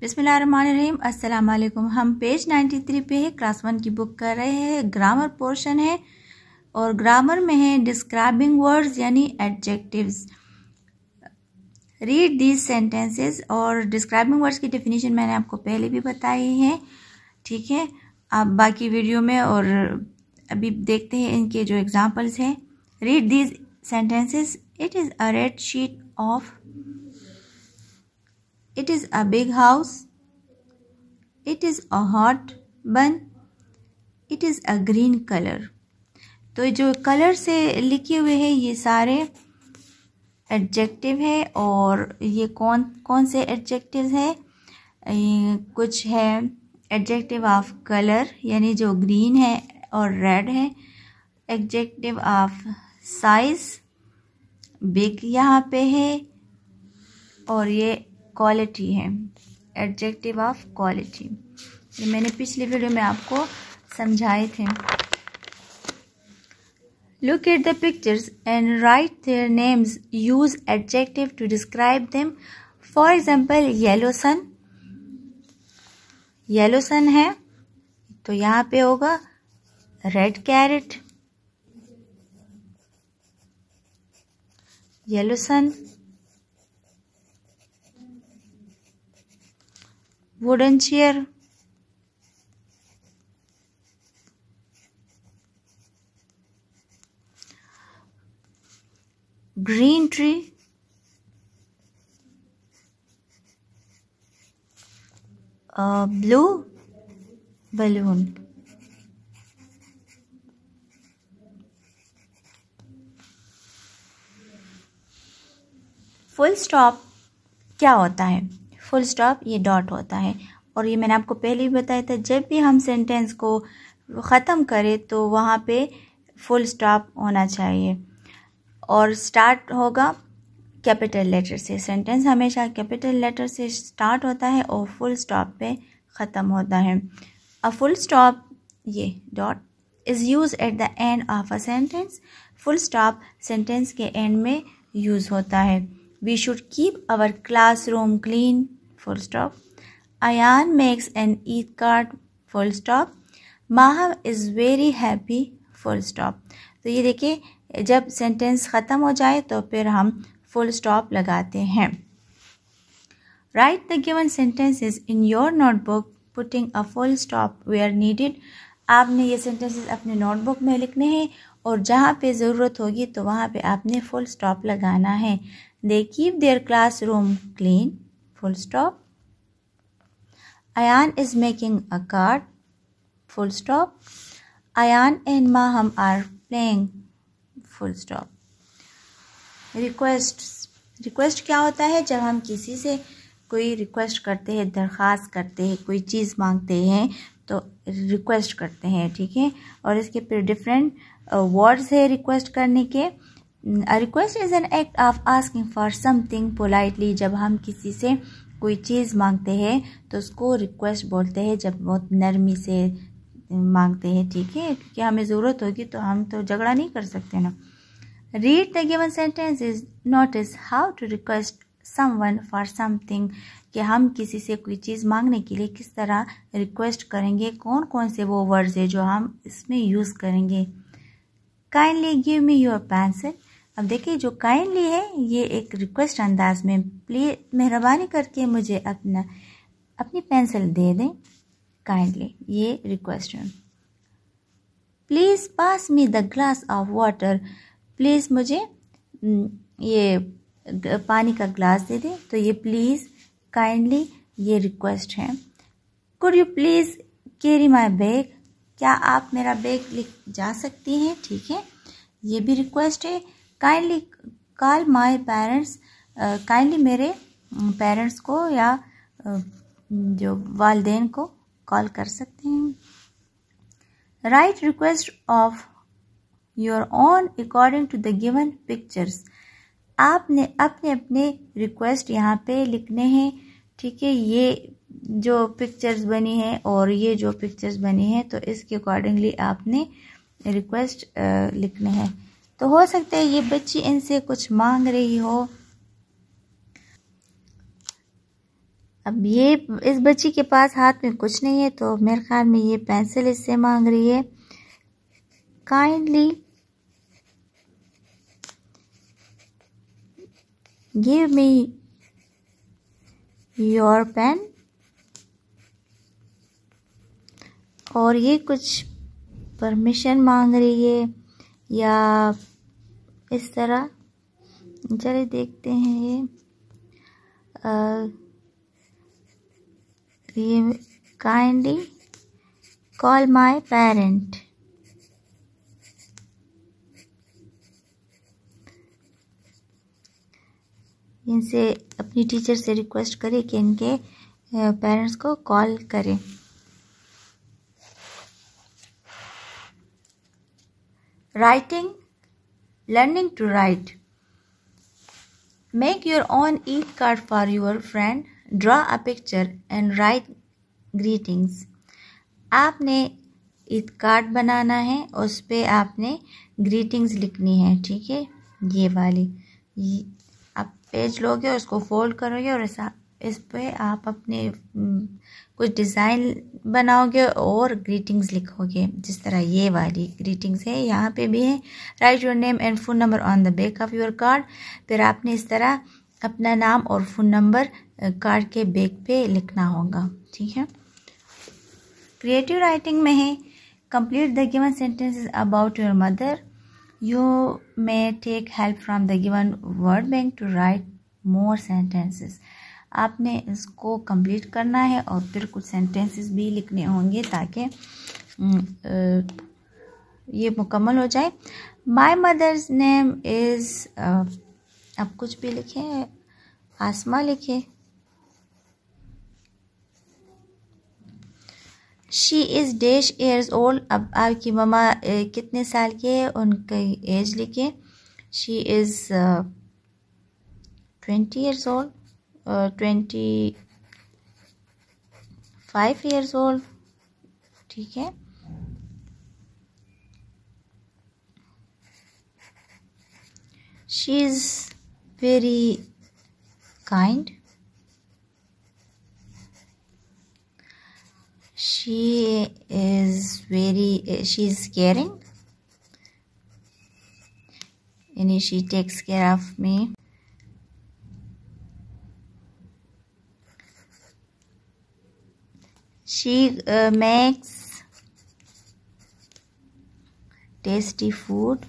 बिसमीम अस्सलाम हम पेज 93 पे है क्लास वन की बुक कर रहे हैं ग्रामर पोर्शन है और ग्रामर में है डिस्क्राइबिंग वर्ड्स यानी एडजेक्टिव्स रीड दीज सेंटेंसेस और डिस्क्राइबिंग वर्ड्स की डेफिनेशन मैंने आपको पहले भी बताई है ठीक है आप बाकी वीडियो में और अभी देखते हैं इनके जो एग्जाम्पल्स हैं read these sentences it is a red sheet of It is a big house. It is a hot bun. It is a green color. तो जो कलर से लिखे हुए हैं ये सारे एडजेक्टिव है और ये कौन कौन से एडजेक्टिव है कुछ है एडजेक्टिव ऑफ कलर यानी जो ग्रीन है और रेड है एडजेक्टिव ऑफ साइज़ बिग यहाँ पे है और ये क्वालिटी है एडजेक्टिव ऑफ क्वालिटी ये मैंने पिछली वीडियो में आपको समझाए थे look at the pictures and write their names use adjective to describe them for example yellow sun yellow sun है तो यहाँ पे होगा red carrot yellow sun wooden chair green tree blue balloon full stop क्या होता है full stop ये dot होता है और ये मैंने आपको पहले भी बताया था जब भी हम सेंटेंस को ख़त्म करें तो वहाँ पे फुल स्टॉप होना चाहिए और स्टार्ट होगा कैपिटल लेटर से सेंटेंस हमेशा कैपिटल लेटर से स्टार्ट होता है और फुल स्टॉप पे ख़त्म होता है अ फुल स्टॉप ये dot is use at the end of a sentence full stop sentence के एंड में यूज़ होता है we should keep our classroom clean full stop. Ayan makes an Eid card full stop. Maham is very happy full stop. तो ये देखिए जब sentence ख़त्म हो जाए तो फिर हम फुल स्टॉप लगाते हैं write the given sentences in your notebook putting a full stop where needed आपने ये सेंटेंसेस अपने नोटबुक में लिखने हैं और जहाँ पे ज़रूरत होगी तो वहाँ पे आपने फुल स्टॉप लगाना है they keep their classroom clean full stop. Ayan is making a card, full stop. Ayan and Maham are playing, full stop. Requests, request क्या होता है जब हम किसी से कोई रिक्वेस्ट करते हैं दरख्वास्त करते हैं कोई चीज़ मांगते हैं तो रिक्वेस्ट करते हैं ठीक है और इसके फिर डिफरेंट वर्ड्स है रिक्वेस्ट करने के A request is an act of asking for something politely जब हम किसी से कोई चीज़ मांगते हैं तो उसको रिक्वेस्ट बोलते हैं जब बहुत नरमी से मांगते हैं ठीक है क्योंकि हमें ज़रूरत होगी तो हम तो झगड़ा नहीं कर सकते ना read the given sentence is is how to request one for something कि हम किसी से कोई चीज़ मांगने के लिए किस तरह रिक्वेस्ट करेंगे कौन कौन से वो वर्ड्स है जो हम इसमें यूज़ करेंगे kindly give me your pencil अब देखिए जो काइंडली है ये एक रिक्वेस्ट अंदाज में प्लीज मेहरबानी करके मुझे अपना अपनी पेंसिल दे दें काइंडली ये रिक्वेस्ट है please pass me the glass of water please मुझे हम्म, ये पानी का ग्लास दे दें तो ये प्लीज़ काइंडली ये रिक्वेस्ट है could you please carry my bag क्या आप मेरा बैग ले जा सकती हैं ठीक है ये भी रिक्वेस्ट है kindly call my parents kindly मेरे पेरेंट्स mm, को या uh, जो वालदेन को कॉल कर सकते हैं write request of your own according to the given pictures आपने अपने अपने रिक्वेस्ट यहाँ पे लिखने हैं ठीक है ये जो पिक्चर्स बनी है और ये जो पिक्चर्स बनी है तो इसके अकॉर्डिंगली आपने रिक्वेस्ट uh, लिखने हैं तो हो सकता है ये बच्ची इनसे कुछ मांग रही हो अब ये इस बच्ची के पास हाथ में कुछ नहीं है तो मेरे ख्याल में ये पेंसिल इससे मांग रही है kindly give me your pen और ये कुछ परमिशन मांग रही है या इस तरह चले देखते हैं ये आ, ये काइंडली कॉल माय पेरेंट इनसे अपनी टीचर से रिक्वेस्ट करें कि इनके पेरेंट्स को कॉल करें writing learning to write make your own e card for your friend draw a picture and write greetings आपने ईद कार्ड बनाना है उस पर आपने ग्रीटिंग्स लिखनी है ठीक है ये वाली ये, आप पेज लोगे उसको फोल्ड करोगे और ऐसा इस पे आप अपने कुछ डिज़ाइन बनाओगे और ग्रीटिंग्स लिखोगे जिस तरह ये वाली ग्रीटिंग्स है यहाँ पे भी है write your name and phone number on the back of your card फिर आपने इस तरह अपना नाम और फ़ोन नंबर कार्ड के बैक पे लिखना होगा ठीक है क्रिएटिव राइटिंग में है complete the given sentence about your mother you may take help from the given word bank to write more sentences आपने इसको कंप्लीट करना है और फिर कुछ सेंटेंसेस भी लिखने होंगे ताकि ये मुकम्मल हो जाए माय मदर्स नेम इज़ अब कुछ भी लिखे आसमा लिखे she is dash years old अब आपकी ममा कितने साल की है उनकी एज लिखे she is twenty years old twenty five years old ठीक है she is very kind she is very she is caring and she takes care of me She uh, makes tasty food.